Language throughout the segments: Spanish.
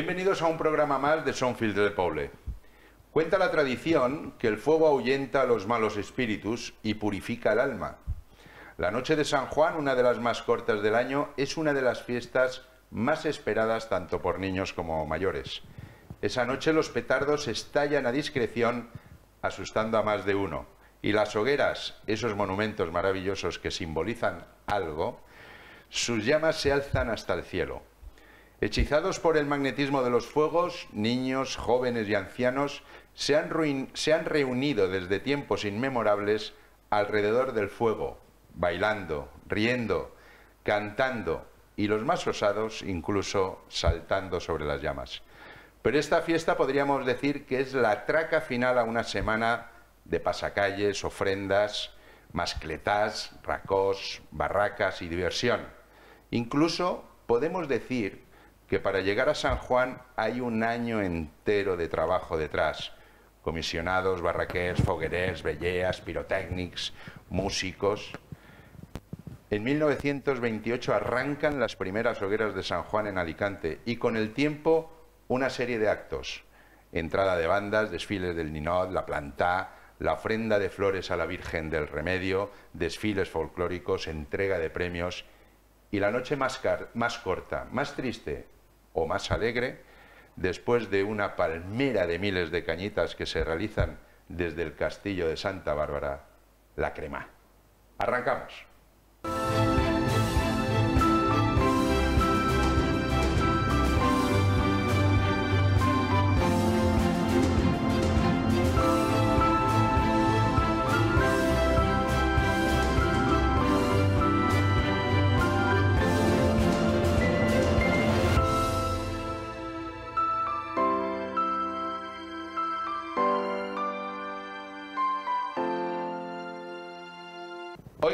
Bienvenidos a un programa más de Sonfield de Poble. Cuenta la tradición que el fuego ahuyenta a los malos espíritus y purifica el alma. La noche de San Juan, una de las más cortas del año, es una de las fiestas más esperadas tanto por niños como mayores. Esa noche los petardos estallan a discreción, asustando a más de uno. Y las hogueras, esos monumentos maravillosos que simbolizan algo, sus llamas se alzan hasta el cielo. Hechizados por el magnetismo de los fuegos, niños, jóvenes y ancianos se han, reunido desde tiempos inmemorables alrededor del fuego, bailando, riendo, cantando y los más osados incluso saltando sobre las llamas. Pero esta fiesta podríamos decir que es la traca final a una semana de pasacalles, ofrendas, mascletas, racós, barracas y diversión. Incluso podemos decir que para llegar a San Juan hay un año entero de trabajo detrás. Comisionados, barraqués, foguerés, belleas, pirotécnics, músicos. En 1928 arrancan las primeras hogueras de San Juan en Alicante y con el tiempo una serie de actos. Entrada de bandas, desfiles del Ninot, la plantá, la ofrenda de flores a la Virgen del Remedio, desfiles folclóricos, entrega de premios y la noche más corta, más triste, o más alegre, después de una palmera de miles de cañitas que se realizan desde el castillo de Santa Bárbara, la crema. Arrancamos.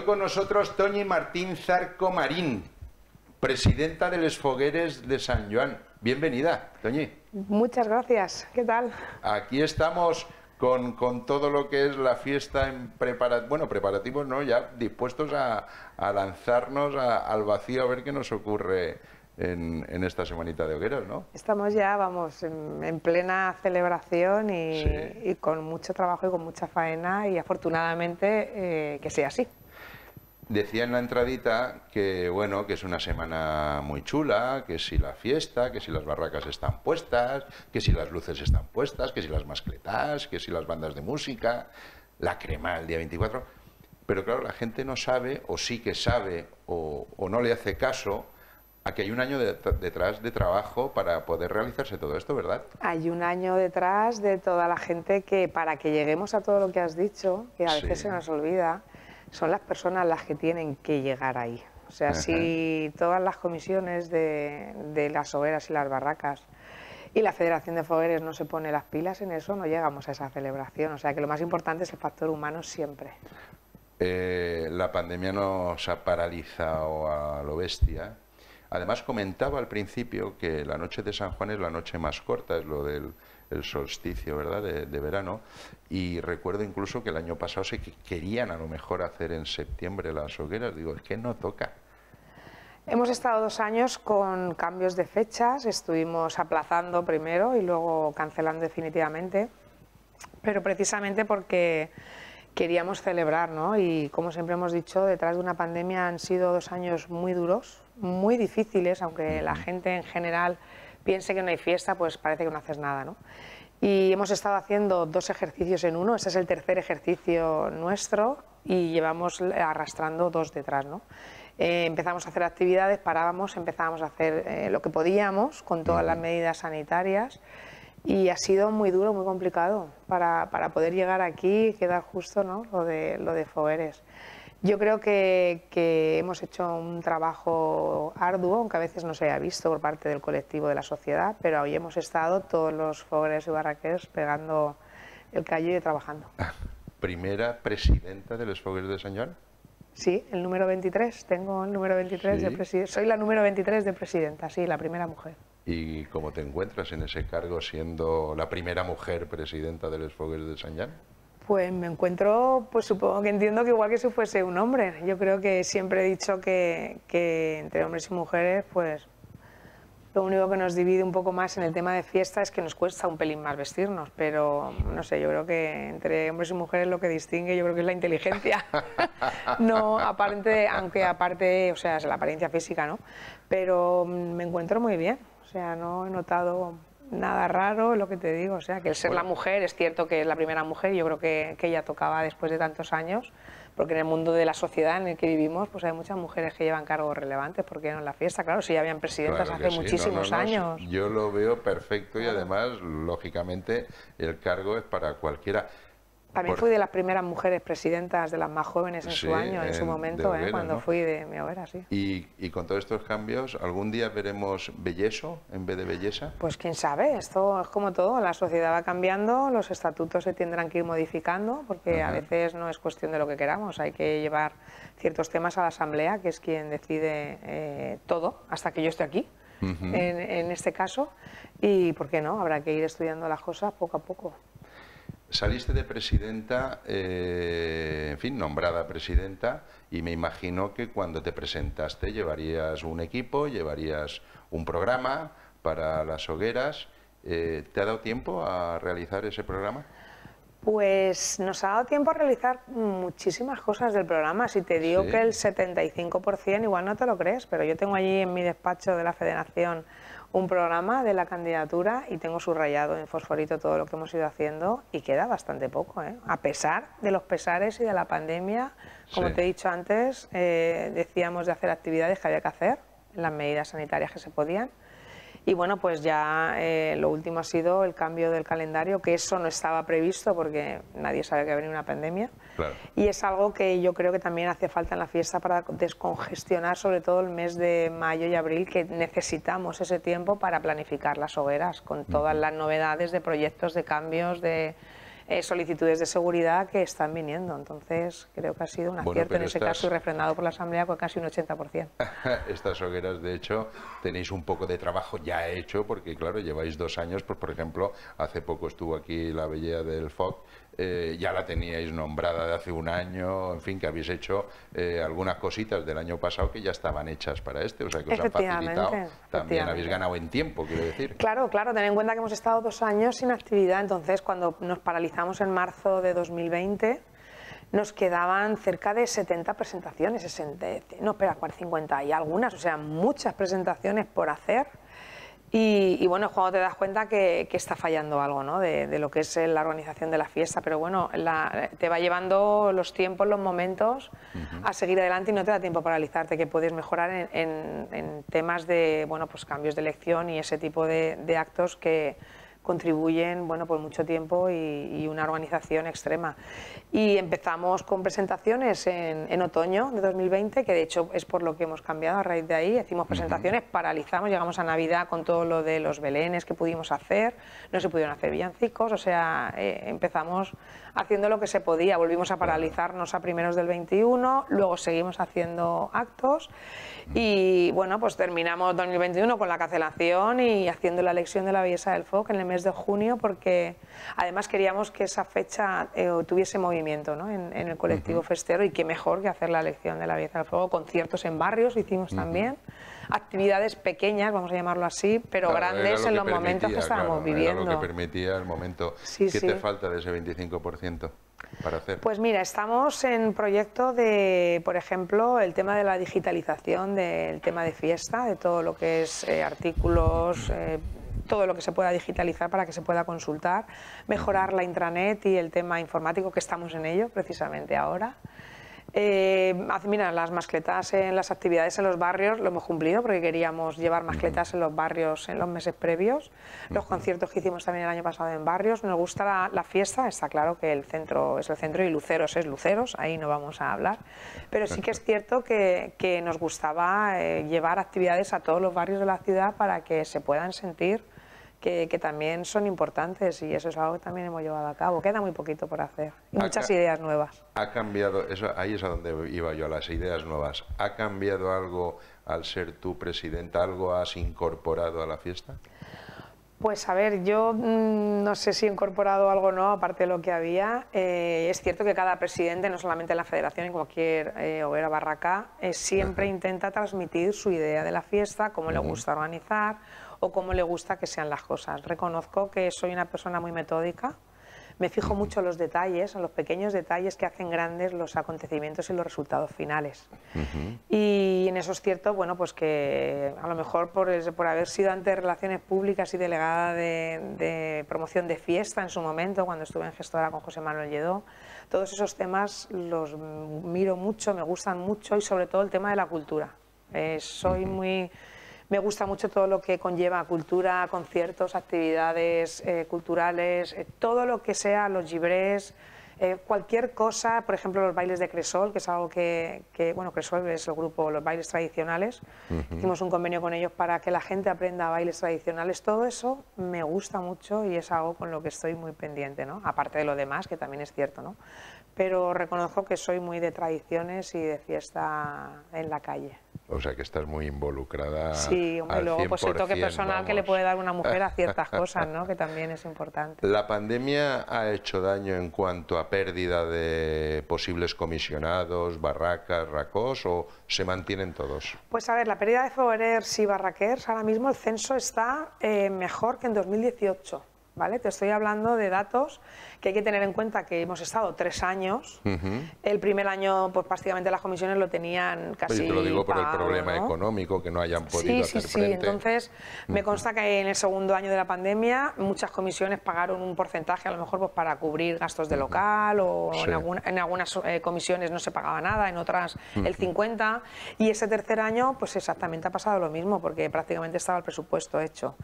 con nosotros Toñi Martín Zarco Marín, presidenta de Les Fogueres de San Juan. Bienvenida, Toñi. Muchas gracias. ¿Qué tal? Aquí estamos con, con, todo lo que es la fiesta en preparativos, bueno, preparativos no, ya dispuestos a, a lanzarnos al vacío a ver qué nos ocurre en, en, esta semanita de hogueras, ¿no? Estamos ya, vamos, en, plena celebración y, con mucho trabajo y con mucha faena y afortunadamente eh, que sea así. Decía en la entradita que bueno, que es una semana muy chula, que si la fiesta, que si las barracas están puestas, que si las luces están puestas, que si las mascletas, que si las bandas de música, la crema el día 24. Pero claro, la gente no sabe, o sí que sabe, o, no le hace caso a que hay un año detrás de trabajo para poder realizarse todo esto, ¿verdad? Hay un año detrás de toda la gente que para que lleguemos a todo lo que has dicho, que a veces se nos olvida, son las personas las que tienen que llegar ahí. O sea, si todas las comisiones de, las hogueras y las barracas y la Federación de Fogueres no se pone las pilas en eso, no llegamos a esa celebración. O sea, que lo más importante es el factor humano siempre. Eh, la pandemia nos ha paralizado a lo bestia. Además, comentaba al principio que la noche de San Juan es la noche más corta, es lo del el solsticio ¿verdad? De, verano. Y recuerdo incluso que el año pasado se querían a lo mejor hacer en septiembre las hogueras. Digo, es que no toca. Hemos estado dos años con cambios de fechas, estuvimos aplazando primero y luego cancelando definitivamente, pero precisamente porque queríamos celebrar, Y como siempre hemos dicho, detrás de una pandemia han sido dos años muy duros, muy difíciles, aunque la gente en general piense que no hay fiesta, pues parece que no haces nada, ¿no? Y hemos estado haciendo dos ejercicios en uno, ese es el tercer ejercicio nuestro y llevamos arrastrando dos detrás, ¿no? Eh, empezamos a hacer actividades, parábamos, empezábamos a hacer eh, lo que podíamos con todas las medidas sanitarias y ha sido muy duro, muy complicado para, para poder llegar aquí y quedar justo ¿no? lo, de, lo de Foeres. Yo creo que, hemos hecho un trabajo arduo, aunque a veces no se haya visto por parte del colectivo de la sociedad, pero hoy hemos estado todos los fogres y barraqués pegando el callo y trabajando. Ah, ¿Primera presidenta de los fogres de Señor? Sí, el número 23, tengo el número 23 de presidenta, soy la número 23 de presidenta, sí, la primera mujer. ¿Y cómo te encuentras en ese cargo siendo la primera mujer presidenta de los fogres de San pues me encuentro, pues supongo que entiendo que igual que si fuese un hombre. Yo creo que siempre he dicho que, entre hombres y mujeres, pues lo único que nos divide un poco más en el tema de fiesta es que nos cuesta un pelín más vestirnos, pero no sé, yo creo que entre hombres y mujeres lo que distingue yo creo que es la inteligencia. no, aparte, aunque aparte, o sea, es la apariencia física, ¿no? Pero mm, me encuentro muy bien, o sea, no he notado nada raro lo que te digo, o sea, que el ser la mujer, es cierto que es la primera mujer, yo creo que, ella tocaba después de tantos años, porque en el mundo de la sociedad en el que vivimos, pues hay muchas mujeres que llevan cargos relevantes, porque eran la fiesta, claro, si ya habían presidentas hace muchísimos años. Yo lo veo perfecto y además, lógicamente, el cargo es para cualquiera. También fui de las primeras mujeres presidentas, de las más jóvenes en su año, en, su momento, ¿eh? cuando fui de mi sí. ¿Y, con todos estos cambios, ¿algún día veremos bellezo en vez de belleza? Pues quién sabe, esto es como todo, la sociedad va cambiando, los estatutos se tendrán que ir modificando, porque a veces no es cuestión de lo que queramos, hay que llevar ciertos temas a la Asamblea, que es quien decide eh, todo, hasta que yo esté aquí. en, en este caso, y por qué no, habrá que ir estudiando las cosas poco a poco. Saliste de presidenta, eh, en fin, nombrada presidenta, y me imagino que cuando te presentaste llevarías un equipo, llevarías un programa para las hogueras. Eh, ¿Te ha dado tiempo a realizar ese programa? Pues nos ha dado tiempo a realizar muchísimas cosas del programa. Si te digo que el 75%, igual no te lo crees, pero yo tengo allí en mi despacho de la Federación un programa de la candidatura y tengo subrayado en fosforito todo lo que hemos ido haciendo y queda bastante poco, ¿eh? a pesar de los pesares y de la pandemia, como te he dicho antes, eh, decíamos de hacer actividades que había que hacer, las medidas sanitarias que se podían, y bueno, pues ya eh, lo último ha sido el cambio del calendario, que eso no estaba previsto porque nadie sabe que va a venir una pandemia. Y es algo que yo creo que también hace falta en la fiesta para descongestionar sobre todo el mes de mayo y abril, que necesitamos ese tiempo para planificar las hogueras, con todas las novedades de proyectos, de cambios, de eh, solicitudes de seguridad que están viniendo. Entonces, creo que ha sido un acierto en ese caso y refrendado por la Asamblea con casi un 80%. estas hogueras, de hecho, tenéis un poco de trabajo ya hecho, porque claro, lleváis dos años, pues por ejemplo, hace poco estuvo aquí la belleza del FOC eh, ya la teníais nombrada de hace un año, en fin, que habéis hecho eh, algunas cositas del año pasado que ya estaban hechas para este, o sea que os han facilitado. También habéis ganado en tiempo, quiero decir. Claro, claro, ten en cuenta que hemos estado dos años sin actividad, entonces cuando nos paralizamos en marzo de 2020 nos quedaban cerca de 70 presentaciones, 60, no espera, 50 y algunas, o sea, muchas presentaciones por hacer y, y, bueno, cuando te das cuenta que, está fallando algo ¿no? de, lo que es eh, la organización de la fiesta, pero bueno, te va llevando los tiempos, los momentos a seguir adelante y no te da tiempo a paralizarte, que puedes mejorar en, temas de bueno, pues cambios de elección y ese tipo de actos que, contribuyen bueno, por mucho tiempo y, una organización extrema. Y empezamos con presentaciones en, otoño de 2020, que de hecho es por lo que hemos cambiado a raíz de ahí. Hicimos presentaciones, paralizamos, llegamos a Navidad con todo lo de los belenes que pudimos hacer, no se pudieron hacer villancicos, o sea, eh, empezamos haciendo lo que se podía. Volvimos a paralizarnos a primeros del 21, luego seguimos haciendo actos y bueno, pues terminamos 2021 con la cancelación y haciendo la elección de la belleza del FOC en el mes de junio porque además queríamos que esa fecha eh, tuviese movimiento ¿no? en, el colectivo festero y qué mejor que hacer la elección de la belleza del fuego, conciertos en barrios hicimos también actividades pequeñas, vamos a llamarlo así, pero grandes en los momentos que estábamos viviendo. lo que permitía el momento. Sí, te falta de ese 25%? Para hacer. Pues mira, estamos en proyecto de, por ejemplo, el tema de la digitalización, del tema de fiesta, de todo lo que es eh, artículos, eh, todo lo que se pueda digitalizar para que se pueda consultar, mejorar la intranet y el tema informático que estamos en ello precisamente ahora. Eh, las mascletas en las actividades en los barrios lo hemos cumplido porque queríamos llevar mascletas en los barrios en los meses previos. Los conciertos que hicimos también el año pasado en barrios. Nos gusta la, fiesta, está claro que el centro es el centro y Luceros es Luceros, ahí no vamos a hablar. Pero sí que es cierto que, nos gustaba eh, llevar actividades a todos los barrios de la ciudad para que se puedan sentir que, también son importantes y eso es algo que también hemos llevado a cabo. Queda muy poquito por hacer muchas ideas nuevas. Ha cambiado, ahí es a donde iba yo, a las ideas nuevas. ¿Ha cambiado algo al ser tu presidenta? ¿Algo has incorporado a la fiesta? Pues a ver, yo mm, no sé si he incorporado algo o no, aparte de lo que había. Eh, es cierto que cada presidente, no solamente en la federación, en cualquier eh, hoguera barraca, eh, siempre intenta transmitir su idea de la fiesta, cómo le gusta organizar o cómo le gusta que sean las cosas. Reconozco que soy una persona muy metódica, me fijo mucho en los detalles, en los pequeños detalles que hacen grandes los acontecimientos y los resultados finales. Y en eso es cierto, bueno, pues que a lo mejor por, haber sido antes de Relaciones Públicas y delegada de, promoción de fiesta en su momento, cuando estuve en gestora con José Manuel Lledó, todos esos temas los miro mucho, me gustan mucho y sobre todo el tema de la cultura. Eh, soy muy me gusta mucho todo lo que conlleva cultura, conciertos, actividades eh, culturales, eh, todo lo que sea los gibrés, eh, cualquier cosa, por ejemplo, los bailes de Cresol, que es algo que, bueno, Cresol es el grupo, los bailes tradicionales. Hicimos un convenio con ellos para que la gente aprenda bailes tradicionales. Todo eso me gusta mucho y es algo con lo que estoy muy pendiente, ¿no? Aparte de lo demás, que también es cierto, ¿no? Pero reconozco que soy muy de tradiciones y de fiesta en la calle. O sea que estás muy involucrada. Sí, hombre, luego pues el toque personal que le puede dar una mujer a ciertas cosas, ¿no? que también es importante. ¿La pandemia ha hecho daño en cuanto a pérdida de posibles comisionados, barracas, racos o se mantienen todos? Pues a ver, la pérdida de Foguerers y barraquers, ahora mismo el censo está eh, mejor que en 2018. Te estoy hablando de datos que hay que tener en cuenta que hemos estado tres años. El primer año, pues prácticamente las comisiones lo tenían casi. pagado. te lo digo por el problema económico que no hayan podido sí, hacer sí, Sí, entonces me consta que en el segundo año de la pandemia muchas comisiones pagaron un porcentaje, a lo mejor pues para cubrir gastos de local o en, alguna, en, algunas eh, comisiones no se pagaba nada, en otras el 50 y ese tercer año pues exactamente ha pasado lo mismo porque prácticamente estaba el presupuesto hecho.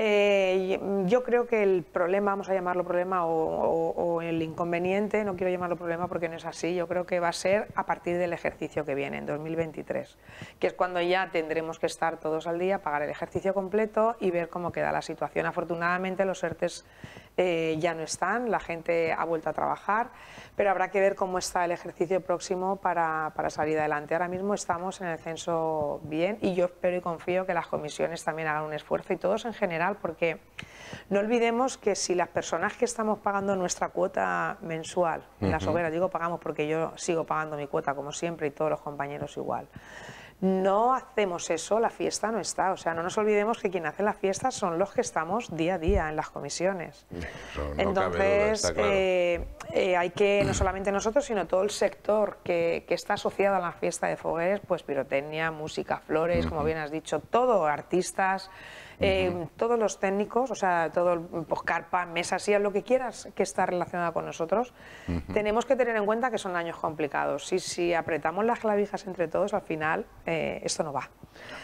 Eh, yo creo que el problema, vamos a llamarlo problema o, o, el inconveniente, no quiero llamarlo problema porque no es así, yo creo que va a ser a partir del ejercicio que viene, en 2023, que es cuando ya tendremos que estar todos al día, pagar el ejercicio completo y ver cómo queda la situación. Afortunadamente los ERTES eh, ya no están, la gente ha vuelto a trabajar, pero habrá que ver cómo está el ejercicio próximo para, salir adelante. Ahora mismo estamos en el censo bien y yo espero y confío que las comisiones también hagan un esfuerzo y todos en general, porque no olvidemos que si las personas que estamos pagando nuestra cuota mensual las obreras, digo pagamos porque yo sigo pagando mi cuota como siempre y todos los compañeros igual no hacemos eso, la fiesta no está. O sea, no nos olvidemos que quien hace la fiesta son los que estamos día a día en las comisiones. Entonces, eh, eh, hay que, no solamente nosotros, sino todo el sector que, que está asociado a la fiesta de fogueres, pues pirotecnia, música, flores, como bien has dicho, todo, artistas. Em, todos los técnicos, o sea, todo el pues, carpa, mesa, silla, lo que quieras que está relacionado con nosotros, tenemos que tener en cuenta que son años complicados. Si, si apretamos las clavijas entre todos, al final eh, esto no va.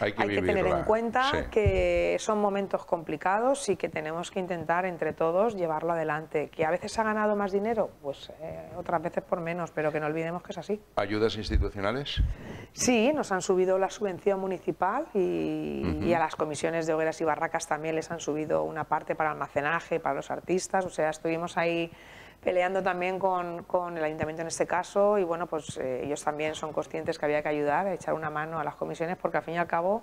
Hay que, tener en cuenta que son momentos complicados y que tenemos que intentar entre todos llevarlo adelante. Que a veces ha ganado más dinero, pues eh, otras veces por menos, pero que no olvidemos que es así. ¿Ayudas institucionales? Sí, nos han subido la subvención municipal y, a las comisiones de hogueras y y barracas también les han subido una parte para almacenaje, para los artistas, o sea, estuvimos ahí peleando también con, el ayuntamiento en este caso y bueno, pues eh, ellos también son conscientes que había que ayudar, a echar una mano a las comisiones porque al fin y al cabo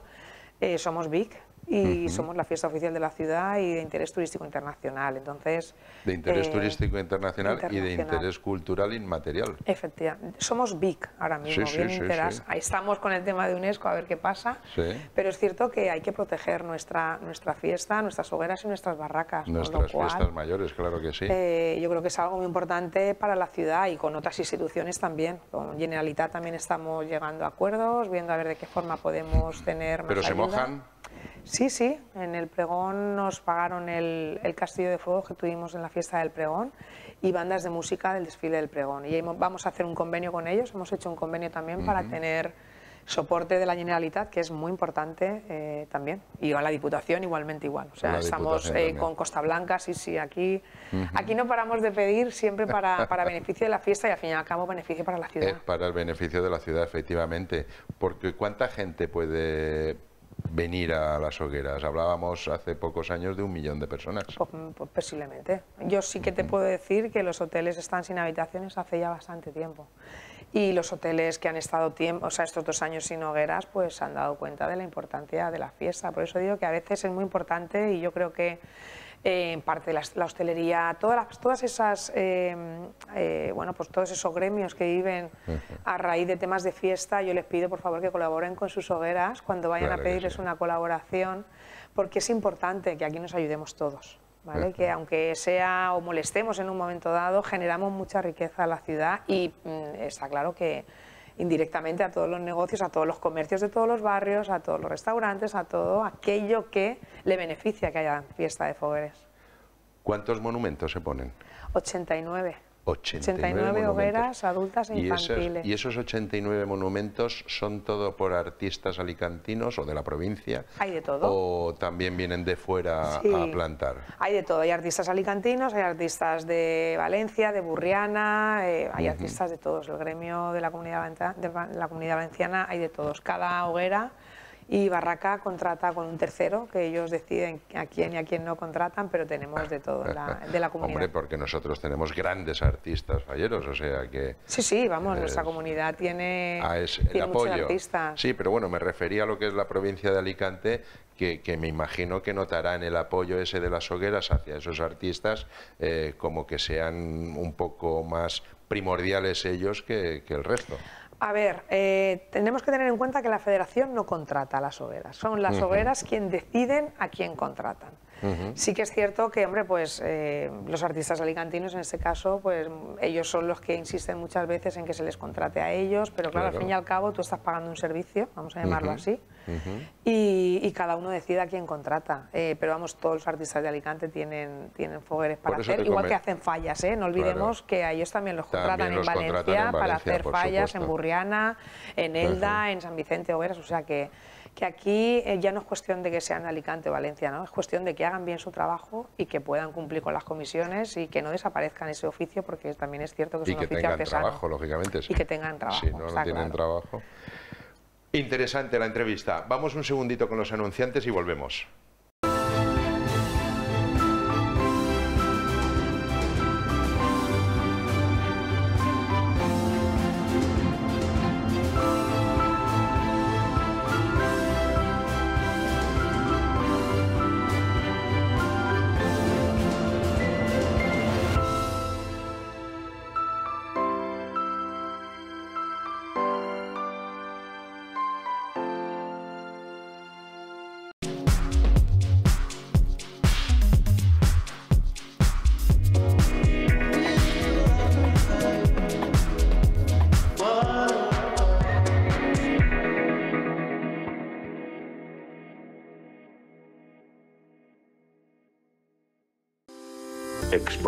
eh, somos big y somos la fiesta oficial de la ciudad y de interés turístico internacional. Entonces, de interés eh, turístico internacional, y de interés cultural inmaterial. Efectivamente, somos BIC ahora mismo, sí, bien sí, Ahí estamos con el tema de UNESCO a ver qué pasa, pero es cierto que hay que proteger nuestra, nuestra fiesta, nuestras hogueras y nuestras barracas. Nuestras fiestas mayores, claro que sí. Eh, yo creo que es algo muy importante para la ciudad y con otras instituciones también. Con Generalitat también estamos llegando a acuerdos, viendo a ver de qué forma podemos tener más Pero se mojan. Sí, sí, en el pregón nos pagaron el, castillo de fuego que tuvimos en la fiesta del pregón y bandas de música del desfile del pregón. Y vamos a hacer un convenio con ellos, hemos hecho un convenio también para tener soporte de la Generalitat, que es muy importante eh, también. Y a la Diputación igualmente igual. O sea, estamos eh, con Costa Blanca, sí, sí, aquí, aquí no paramos de pedir siempre para, para beneficio de la fiesta y al fin y al cabo beneficio para la eh, ciudad. para el beneficio de la ciudad, efectivamente. Porque ¿cuánta gente puede venir a las hogueras? Hablábamos hace pocos años de un millón de personas. Pues, mm, pues posiblemente. Yo sí que te puedo decir que los hoteles están sin habitaciones hace ya bastante tiempo. Y los hoteles que han estado tiempo, o sea, estos dos años sin hogueras, pues han dado cuenta de la importancia de la fiesta. Por eso digo que a veces es muy importante y yo creo que en parte la, la hostelería, todas, todas esas, em, eh, bueno, pues todos esos gremios que viven a raíz de temas de fiesta, yo les pido por favor que colaboren con sus hogueras cuando vayan a pedirles una colaboración, porque es importante que aquí nos ayudemos todos. ¿Vale? Que aunque sea o molestemos en un momento dado, generamos mucha riqueza a la ciudad y mm, está claro que indirectamente a todos los negocios, a todos los comercios de todos los barrios, a todos los restaurantes, a todo aquello que le beneficia que haya fiesta de fogueres. ¿Cuántos monumentos se ponen? 89. 89, hogueras adultas e infantiles. Y esos, y esos 89 monumentos son todo por artistas alicantinos o de la provincia. Hay de todo. O también vienen de fuera a plantar. Hay de todo. Hay artistas alicantinos, hay artistas de Valencia, de Burriana, eh, hay artistas de todos. El gremio de la comunidad, de la comunidad valenciana hay de todos. Cada hoguera y Barraca contrata con un tercero, que ellos deciden a quién y a quién no contratan, pero tenemos de todo la, de la comunidad. Hombre, porque nosotros tenemos grandes artistas falleros, o sea que... Sí, sí, vamos, eh, nuestra comunidad tiene, ah, apoyo. artistas. Sí, pero bueno, me refería a lo que es la provincia de Alicante, que, me imagino que notarán el apoyo ese de las hogueras hacia esos artistas eh, como que sean un poco más primordiales ellos que el resto. A ver, eh, tenemos que tener en cuenta que la federación no contrata a las hogueras, son las obreras quien deciden a quién contratan. Sí que es cierto que, hombre, pues eh, los artistas alicantinos en este caso, pues ellos son los que insisten muchas veces en que se les contrate a ellos, pero claro, al fin y al cabo tú estás pagando un servicio, vamos a llamarlo así, y, cada uno decida quién contrata. Eh, pero vamos, todos los artistas de Alicante tienen, tienen fogueres para hacer, igual que hacen fallas, ¿eh? no olvidemos que a ellos también los contratan, en, Valencia para hacer fallas en Burriana, en Elda, en San Vicente Veras o sea que que aquí eh, ya no es cuestión de que sean Alicante o Valencia, ¿no? es cuestión de que hagan bien su trabajo y que puedan cumplir con las comisiones y que no desaparezcan ese oficio, porque también es cierto que es un que oficio Y que tengan trabajo. Si no, no tienen trabajo. Interesante la entrevista. Vamos un segundito con los anunciantes y volvemos.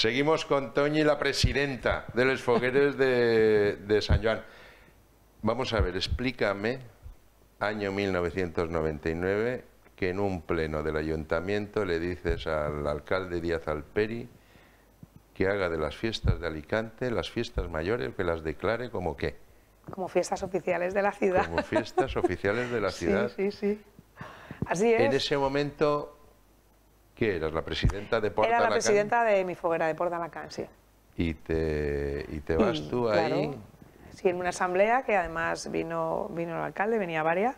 Seguimos con Toñi, la presidenta de los fogueres de, de San Juan. Vamos a ver, explícame, año 1999, que en un pleno del ayuntamiento le dices al alcalde Díaz Alperi que haga de las fiestas de Alicante las fiestas mayores, que las declare como qué. Como fiestas oficiales de la ciudad. Como fiestas oficiales de la ciudad. Sí, sí, sí. Así es. En ese momento, ¿Qué eras? ¿La presidenta de Porta Era la presidenta de mi foguera de Porta la sí. ¿Y te, y te vas mm, tú ahí? sí, en una asamblea que además vino, vino el alcalde, venía varias.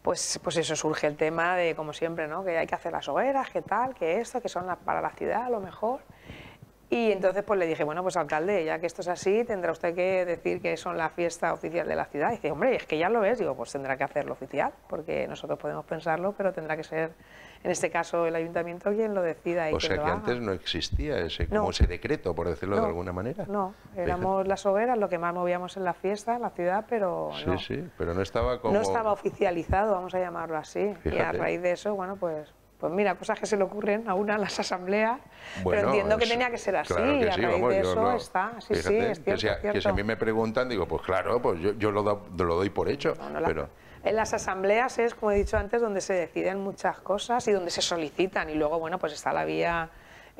Pues, pues eso surge el tema de, como siempre, ¿no? que hay que hacer las hogueras, que tal, que esto, que son para la ciudad a lo mejor. Y entonces pues le dije, bueno, pues alcalde, ya que esto es así, tendrá usted que decir que son la fiesta oficial de la ciudad. Y dice, hombre, es que ya lo ves Digo, pues tendrá que hacerlo oficial, porque nosotros podemos pensarlo, pero tendrá que ser, en este caso, el ayuntamiento quien lo decida. Y o sea que antes no existía ese, como ese decreto, por decirlo de alguna manera. No, éramos las hogueras lo que más movíamos en la fiesta, en la ciudad, pero no. Sí, sí, pero no estaba como... No estaba oficializado, vamos a llamarlo así. Y a raíz de eso, bueno, pues pues mira, cosas que se le ocurren a una en las asambleas, pero entiendo que tenía que ser así, y a raíz de eso está, sí, sí, es cierto, que, si, a mí me preguntan, digo, pues claro, pues yo, lo, doy por hecho, en las asambleas es, como he dicho antes, donde se deciden muchas cosas y donde se solicitan, y luego, bueno, pues está la vía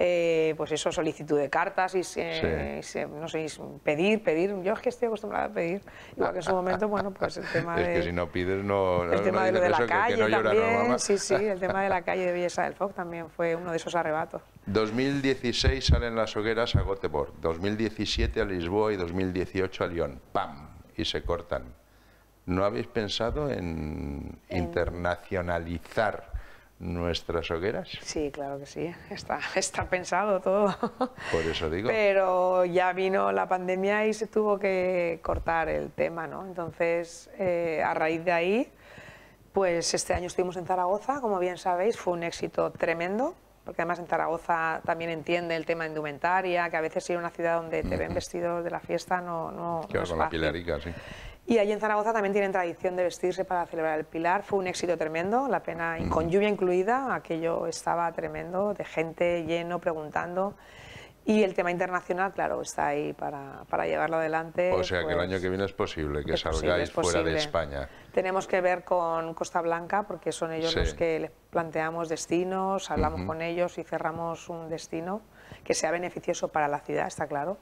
eh, pues eso, solicitud de cartas y, no sé, pedir, pedir. Yo es que estoy acostumbrada a pedir. Igual que en su momento, bueno, pues el tema es de... que si no pides no... El tema de, la calle también, sí, sí, el tema de la calle de Belleza del Foc también fue uno de esos arrebatos. 2016 salen las hogueras a Goteborg, 2017 a Lisboa y 2018 a Lyon. ¡Pam! Y se cortan. ¿No habéis pensado en... internacionalizar nuestras hogueras? Sí, claro que sí, está, está pensado todo. Por eso digo. Pero ya vino la pandemia y se tuvo que cortar el tema, ¿no? Entonces, eh, a raíz de ahí, pues este año estuvimos en Zaragoza, como bien sabéis, fue un éxito tremendo, porque además en Zaragoza también entiende el tema de indumentaria, que a veces ir a una ciudad donde te ven vestido de la fiesta no, no, claro, con la pilarica, sí. Y allí en Zaragoza también tienen tradición de vestirse para celebrar el Pilar. Fue un éxito tremendo, la pena, con mm. lluvia incluida, aquello estaba tremendo, de gente lleno preguntando. Y el tema internacional, claro, está ahí para, para llevarlo adelante. O sea, que el pues, año que viene es posible que salgáis fuera de España. Tenemos que ver con Costa Blanca, porque son ellos los que les planteamos destinos, hablamos con ellos y cerramos un destino que sea beneficioso para la ciudad, está claro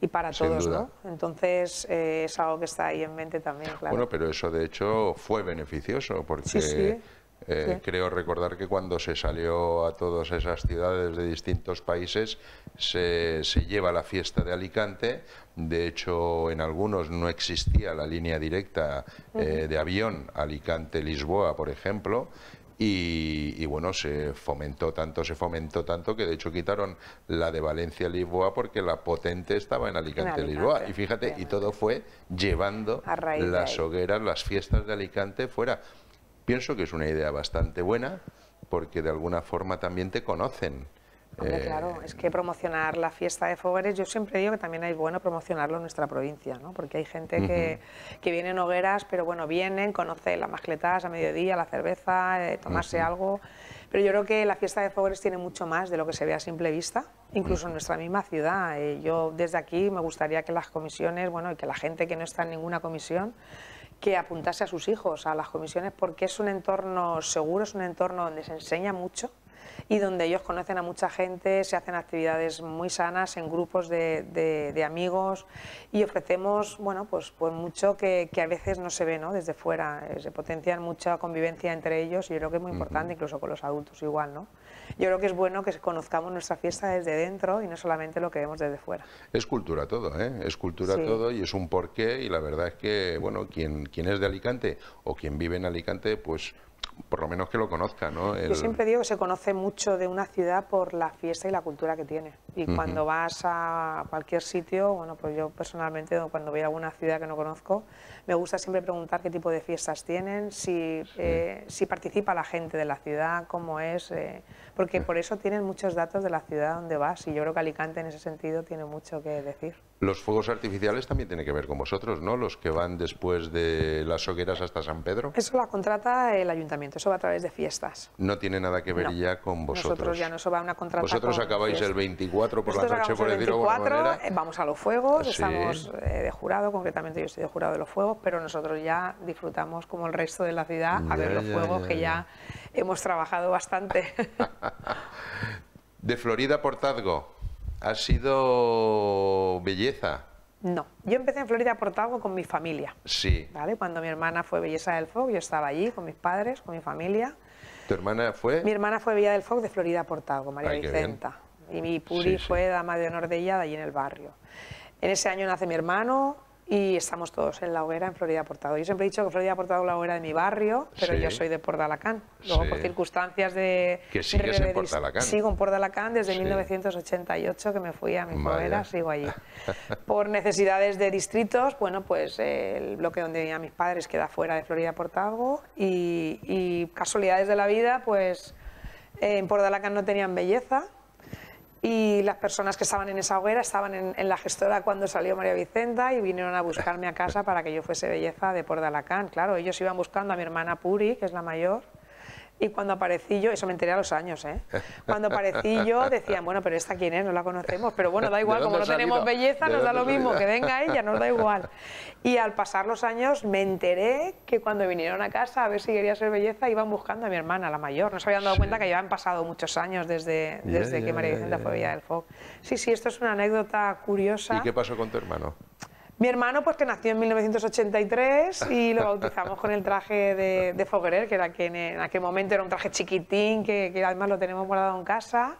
y para todos, ¿no? Entonces eh, es algo que está ahí en mente también, claro. Bueno, pero eso de hecho fue beneficioso porque eh, Creo recordar que cuando se salió a todas esas ciudades de distintos países se, se, lleva la fiesta de Alicante. De hecho, en algunos no existía la línea directa eh, de avión Alicante-Lisboa, por ejemplo. Y, bueno, se fomentó tanto, se fomentó tanto que de hecho quitaron la de Valencia-Lisboa porque la potente estaba en Alicante-Lisboa. Y fíjate, y todo fue llevando las hogueras, las fiestas de Alicante fuera. Pienso que es una idea bastante buena porque de alguna forma también te conocen. Hombre, eh, claro, es que promocionar la fiesta de Fogueres, yo siempre digo que también es bueno promocionarlo en nuestra provincia, ¿no? porque hay gente que, viene en hogueras, pero bueno, vienen, conocen las mascletas a mediodía, la cerveza, eh, tomarse algo, pero yo creo que la fiesta de Fogueres tiene mucho más de lo que se ve a simple vista, incluso en nuestra misma ciudad. Eh, yo desde aquí me gustaría que las comisiones, bueno, y que la gente que no está en ninguna comisión, que apuntase a sus hijos a las comisiones porque es un entorno seguro, es un entorno donde se enseña mucho, y donde ellos conocen a mucha gente, se hacen actividades muy sanas en grupos de, de, amigos y ofrecemos, bueno, pues, pues mucho que, que, a veces no se ve ¿no? desde fuera, eh, se potencian mucha convivencia entre ellos y yo creo que es muy importante, incluso con los adultos igual, ¿no? Yo creo que es bueno que conozcamos nuestra fiesta desde dentro y no solamente lo que vemos desde fuera. Es cultura todo, ¿eh? Es cultura todo y es un porqué y la verdad es que, bueno, quien, quien es de Alicante o quien vive en Alicante, pues por lo menos que lo conozca, ¿no? Yo siempre digo que se conoce mucho de una ciudad por la fiesta y la cultura que tiene. Y cuando vas a cualquier sitio, bueno, pues yo personalmente cuando voy a alguna ciudad que no conozco, me gusta siempre preguntar qué tipo de fiestas tienen, si, eh, si participa la gente de la ciudad, cómo es, eh, porque por eso tienen muchos datos de la ciudad donde vas y yo creo que Alicante en ese sentido tiene mucho que decir. Los fuegos artificiales también tienen que ver con vosotros, ¿no? Los que van después de las hogueras hasta San Pedro. Eso la contrata el ayuntamiento, eso va a través de fiestas. No tiene nada que ver ya con vosotros. Nosotros ya no, eso va a una contrata. Vosotros acabáis el 24 4 por la noche, por decirlo por de eh, Vamos a los fuegos, estamos eh, de jurado, concretamente yo estoy de jurado de los fuegos, pero nosotros ya disfrutamos como el resto de la ciudad a ver los fuegos que ya hemos trabajado bastante. de Florida Portazgo, ¿ha sido belleza? No, yo empecé en Florida Portazgo con mi familia. Sí. ¿vale? Cuando mi hermana fue Belleza del Fuego, yo estaba allí con mis padres, con mi familia. ¿Tu hermana fue? Mi hermana fue Bella del fog de Florida Portago, María Vicenta y mi Puri fue dama de honor de ella de allí en el barrio. En ese año nace mi hermano y estamos todos en la hoguera en Florida Portado. Yo siempre he dicho que Florida Portado es la hoguera de mi barrio, pero yo soy de Portalacán. Luego, por circunstancias de... Que sigues en de, en Sigo en Portalacán desde 1988, que me fui a mi hoguera, sigo allí. por necesidades de distritos, bueno, pues eh, el bloque donde vivían mis padres queda fuera de Florida Portado y, casualidades de la vida, pues... en en Portalacán no tenían belleza, y las personas que estaban en esa hoguera estaban en, la gestora cuando salió María Vicenta y vinieron a buscarme a casa para que yo fuese belleza de Port de Alacán. Claro, ellos iban buscando a mi hermana Puri, que es la mayor, y cuando aparecí yo, eso me enteré a los años, ¿eh? Cuando aparecí yo decían, bueno, pero esta quién es, no la conocemos, pero bueno, da igual, como no tenemos belleza, nos da lo mismo, que venga ella, nos da igual. Y al pasar los años me enteré que cuando vinieron a casa a ver si quería ser belleza, iban buscando a mi hermana, la mayor. No se habían dado cuenta que ya han pasado muchos años desde, que María Vicenta fue Villa del Foc. Sí, sí, esto es una anécdota curiosa. ¿Y qué pasó con tu hermano? Mi hermano, pues que nació en 1983 y lo bautizamos con el traje de, de que era que en, aquel momento era un traje chiquitín, que, además lo tenemos guardado en casa.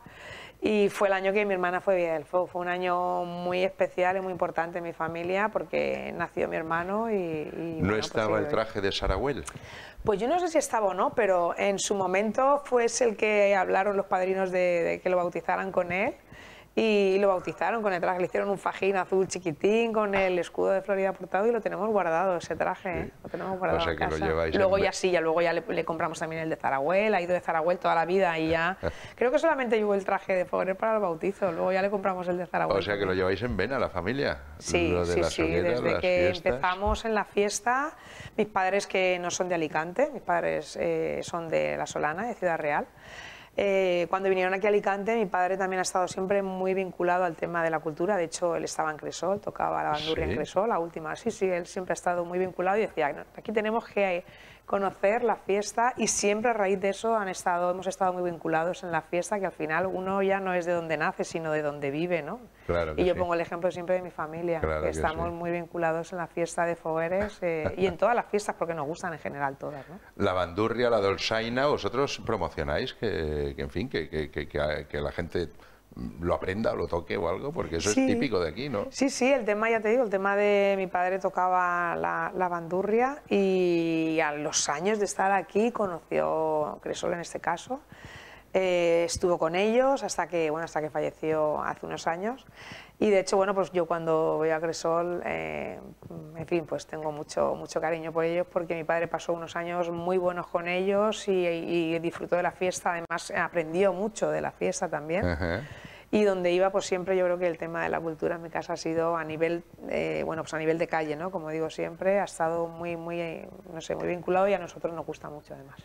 Y fue el año que mi hermana fue Vía del Fue un año muy especial y muy importante en mi familia porque nació mi hermano y... ¿No pues, estaba el traje de Saragüel? Pues yo no sé si estaba o no, pero en su momento fue el que hablaron los padrinos de, de que lo bautizaran con él y lo bautizaron con el traje. Le hicieron un fajín azul chiquitín con el escudo de Florida portado y lo tenemos guardado ese traje. ¿eh? Lo tenemos guardado. O sea, en casa. luego ya sí, ya luego ya le, compramos también el de Zarahuel, ha ido de Zarahuel toda la vida y ya. Creo que solamente llevó el traje de Foguerer para el bautizo, luego ya le compramos el de Zarahuel. O sea que lo lleváis en vena la familia. Sí, sí, sí. desde que empezamos en la fiesta, mis padres que no son de Alicante, mis padres eh, son de La Solana, de Ciudad Real. Eh, cuando vinieron aquí a Alicante, mi padre también ha estado siempre muy vinculado al tema de la cultura. De hecho, él estaba en Cresol, tocaba la bandurria en Cresol, la última. Sí, sí, él siempre ha estado muy vinculado y decía, aquí tenemos que conocer la fiesta y siempre a raíz de eso han estado, hemos estado muy vinculados en la fiesta, que al final uno ya no es de donde nace, sino de donde vive, ¿no? y yo pongo el ejemplo siempre de mi familia, estamos muy vinculados en la fiesta de Fogueres eh, y en todas las fiestas, porque nos gustan en general todas, ¿no? La bandurria, la Dolsaina, vosotros promocionáis que, en fin, que, que, que la gente lo aprenda, lo toque o algo, porque eso es típico de aquí, ¿no? Sí, sí, el tema, ya te digo, el tema de mi padre tocaba la, bandurria y a los años de estar aquí conoció Cresol en este caso, eh, estuvo con ellos hasta que, bueno, hasta que falleció hace unos años y de hecho, bueno, pues yo cuando voy a Cresol, eh, en fin, pues tengo mucho, mucho cariño por ellos porque mi padre pasó unos años muy buenos con ellos y, disfrutó de la fiesta, además aprendió mucho de la fiesta también. Y donde iba, pues siempre yo creo que el tema de la cultura en mi casa ha sido a nivel, eh, bueno, pues a nivel de calle, ¿no? Como digo siempre, ha estado muy, muy, eh, no sé, muy vinculado y a nosotros nos gusta mucho además.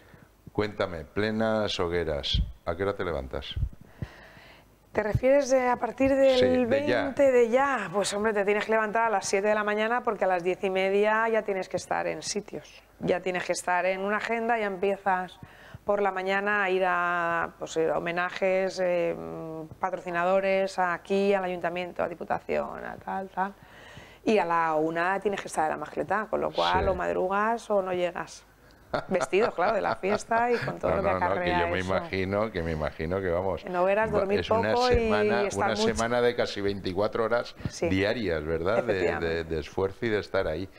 Cuéntame, plenas hogueras, ¿a qué hora te levantas? ¿Te refieres a partir del 20 de ya? Pues hombre, te tienes que levantar a las 7 de la mañana porque a las 10 y media ya tienes que estar en sitios. Ya tienes que estar en una agenda, ya empiezas por la mañana a ir a, pues, eh, homenajes, eh, patrocinadores, aquí, al ayuntamiento, a diputación, a tal, tal. Y a la una tienes que estar en la magleta, con lo cual o madrugas o no llegas vestido, claro, de la fiesta y con todo lo que no, yo me imagino, que me imagino que vamos. En dormir es una semana, de casi 24 horas diarias, ¿verdad? De, esfuerzo y de estar ahí.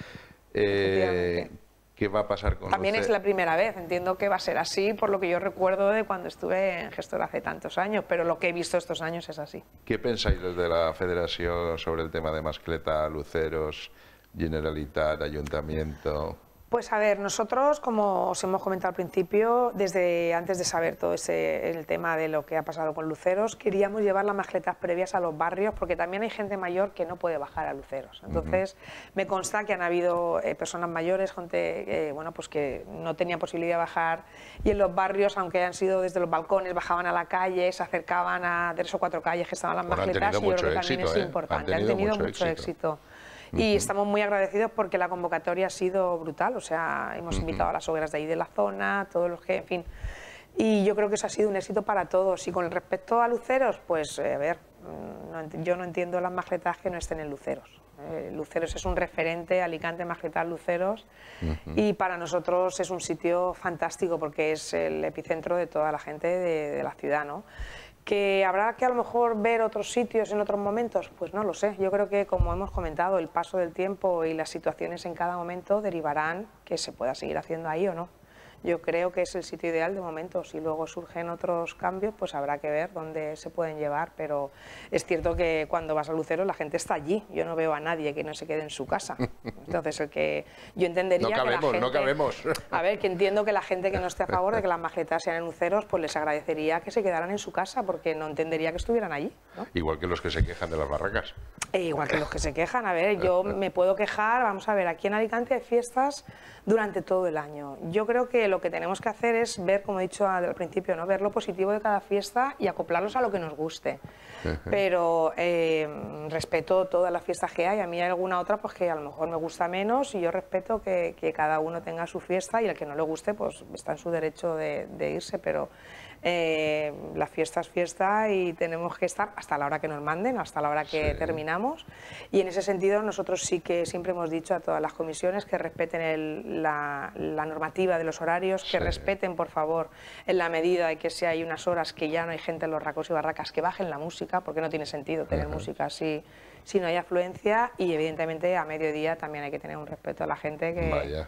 Eh, ¿Qué va a pasar con También es la primera vez, entiendo que va a ser así, por lo que yo recuerdo de cuando estuve en gestor hace tantos años, pero lo que he visto estos años es así. ¿Qué pensáis desde la federación sobre el tema de mascleta, luceros, Generalitat, ayuntamiento? Pues a ver, nosotros, como os hemos comentado al principio, desde antes de saber todo ese, el tema de lo que ha pasado con Luceros, queríamos llevar las mascletas previas a los barrios, porque también hay gente mayor que no puede bajar a Luceros. Entonces, me consta que han habido eh, personas mayores, gente eh, bueno, pues que no tenía posibilidad de bajar, y en los barrios, aunque han sido desde los balcones, bajaban a la calle, se acercaban a tres o cuatro calles que estaban las magletas. y yo creo que es ¿eh? importante. Han tenido, mucho, éxito y estamos muy agradecidos porque la convocatoria ha sido brutal, o sea, hemos invitado a las obreras de ahí de la zona, todos los que, en fin, y yo creo que eso ha sido un éxito para todos. Y con respecto a luceros, pues eh, a ver, mm, yo no entiendo las magletas que no estén en luceros. Eh, luceros es un referente, Alicante, Margetas, Luceros, y para nosotros es un sitio fantástico porque es el epicentro de toda la gente de, de la ciudad, ¿no? ¿Que habrá que a lo mejor ver otros sitios en otros momentos? Pues no lo sé. Yo creo que, como hemos comentado, el paso del tiempo y las situaciones en cada momento derivarán que se pueda seguir haciendo ahí o no yo creo que es el sitio ideal de momento. Si luego surgen otros cambios, pues habrá que ver dónde se pueden llevar, pero es cierto que cuando vas a Lucero la gente está allí. Yo no veo a nadie que no se quede en su casa. Entonces, el que yo entendería que la gente, no cabemos. A ver, que entiendo que la gente que no esté a favor de que las maquetas sean en Luceros, pues les agradecería que se quedaran en su casa porque no entendería que estuvieran allí. Igual que los que se quejan de las barracas. Eh, igual que los que se quejan. A ver, yo me puedo quejar, vamos a ver, aquí en Alicante hay fiestas durante todo el año. Yo creo que lo lo que tenemos que hacer es ver, como he dicho al principio, ¿no? ver lo positivo de cada fiesta y acoplarlos a lo que nos guste. Pero eh, respeto todas las fiestas que hay. A mí hay alguna otra pues, que a lo mejor me gusta menos y yo respeto que, cada uno tenga su fiesta y el que no le guste pues está en su derecho de, de irse. Pero eh, la fiesta es fiesta y tenemos que estar hasta la hora que nos manden, hasta la hora que terminamos. Y en ese sentido nosotros sí que siempre hemos dicho a todas las comisiones que respeten la, normativa de los horarios, que respeten por favor en la medida de que si hay unas horas que ya no hay gente en los racos y barracas, que bajen la música, porque no tiene sentido tener música así si no hay afluencia y evidentemente a mediodía también hay que tener un respeto a la gente que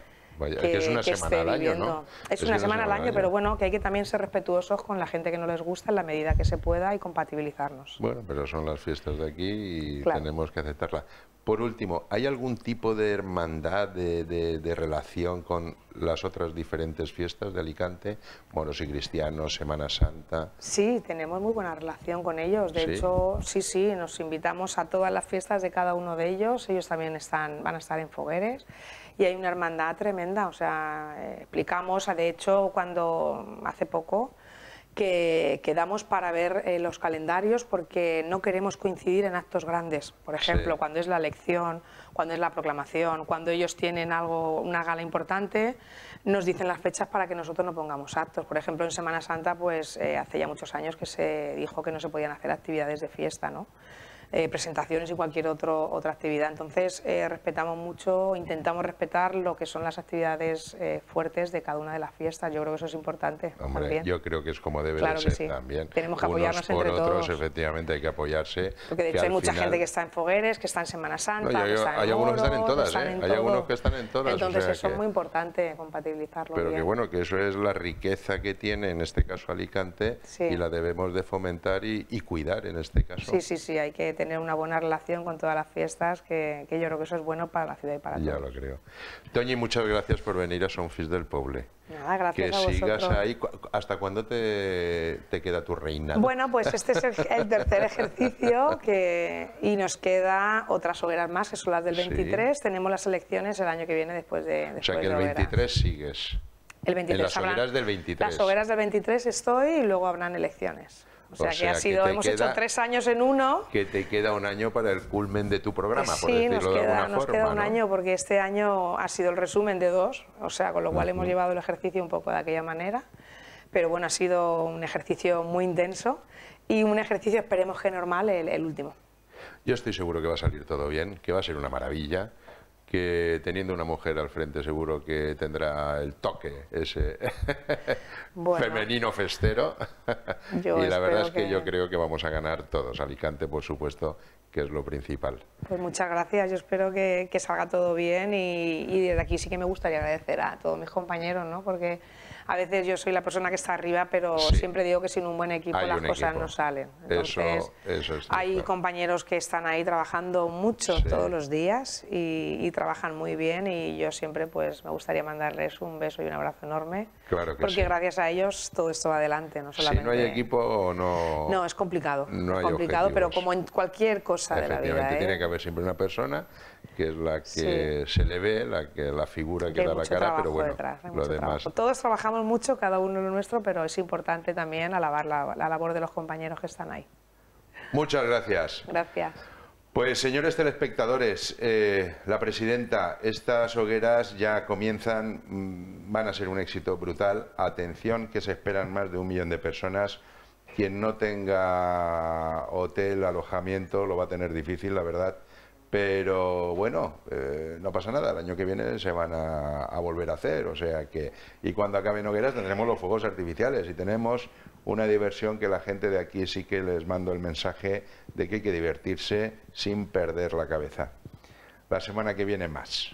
que, es una semana al año, ¿no? Es, una, semana, al año, pero bueno, que hay que también ser respetuosos con la gente que no les gusta en la medida que se pueda y compatibilizarnos. Bueno, pero son las fiestas de aquí y tenemos que aceptarlas. Por último, ¿hay algún tipo de hermandad, de, de, relación con las otras diferentes fiestas de Alicante? Moros y cristianos, Semana Santa. Sí, tenemos muy buena relación con ellos. De hecho, sí, sí, nos invitamos a todas las fiestas de cada uno de ellos. Ellos también están, van a estar en Fogueres y hay una hermandad tremenda. O sea, eh, explicamos, de hecho, cuando hace poco que quedamos para ver eh, los calendarios porque no queremos coincidir en actos grandes. Por ejemplo, cuando es la elección, cuando es la proclamación, cuando ellos tienen algo, una gala importante, nos dicen las fechas para que nosotros no pongamos actos. Por ejemplo, en Semana Santa, pues eh, hace ya muchos años que se dijo que no se podían hacer actividades de fiesta, ¿no? Eh, presentaciones y cualquier otro, otra actividad. Entonces, eh, respetamos mucho, intentamos respetar lo que son las actividades eh, fuertes de cada una de las fiestas. Yo creo que eso es importante. también. yo creo que es como debe ser también. Tenemos que apoyarnos por entre otros, efectivamente, hay que apoyarse. Porque de hecho hay mucha gente que está en fogueres, que está en Semana Santa, Hay algunos que están en todas, Hay algunos que están en todas. Entonces, eso es muy importante compatibilizarlo. Pero que bueno, que eso es la riqueza que tiene, en este caso Alicante, y la debemos de fomentar y, y cuidar en este caso. Sí, sí, sí, hay que tener una buena relación con todas las fiestas, que, yo creo que eso es bueno para la ciudad y para ya Ya lo creo. Toñi, muchas gracias por venir a Sonfis del Poble. Nada, gracias que sigas ahí. ¿Hasta cuándo te, queda tu reina? Bueno, pues este es el, tercer ejercicio que, y nos queda otras hogueras más, que son las del 23. Tenemos las elecciones el año que viene después de... o sea que el 23 sigues. El 23. En las hogueras del 23. Las hogueras del 23 estoy y luego habrán elecciones. O, sea, que ha sido, hemos hecho tres años en uno. Que te queda un año para el culmen de tu programa, sí, por decirlo nos queda, nos queda un año porque este año ha sido el resumen de dos, o sea, con lo cual hemos llevado el ejercicio un poco de aquella manera. Pero bueno, ha sido un ejercicio muy intenso y un ejercicio, esperemos que normal, el último. Yo estoy seguro que va a salir todo bien, que va a ser una maravilla que teniendo una mujer al frente seguro que tendrá el toque ese femenino festero. y la verdad es que, yo creo que vamos a ganar todos. Alicante, por supuesto, que es lo principal. Pues muchas gracias. Yo espero que, salga todo bien y, desde aquí sí que me gustaría agradecer a todos mis compañeros, ¿no? Porque a veces yo soy la persona que está arriba, pero siempre digo que sin un buen equipo las cosas no salen. Entonces, hay compañeros que están ahí trabajando mucho todos los días y, y, trabajan muy bien y yo siempre pues me gustaría mandarles un beso y un abrazo enorme porque gracias a ellos todo esto va adelante, no solamente... Si no hay equipo, no... No, es complicado. No es complicado, pero como en cualquier cosa de la vida. ¿eh? tiene que haber siempre una persona que es la que se le ve, la, que, la figura que, da la cara, pero bueno, lo demás... Todos trabajamos mucho, cada uno lo nuestro, pero es importante también alabar la labor de los compañeros que están ahí. Muchas gracias. Gracias. Pues señores telespectadores, eh, la presidenta, estas hogueras ya comienzan, mm, van a ser un éxito brutal. Atención, que se esperan más de un millón de personas. Quien no tenga hotel, alojamiento, lo va a tener difícil, la verdad. Pero bueno, eh, no pasa nada, el año que viene se van a, volver a hacer, o sea que... Y cuando acabe Nogueras tendremos los fuegos artificiales y tenemos una diversión que la gente de aquí sí que les mando el mensaje de que hay que divertirse sin perder la cabeza. La semana que viene más.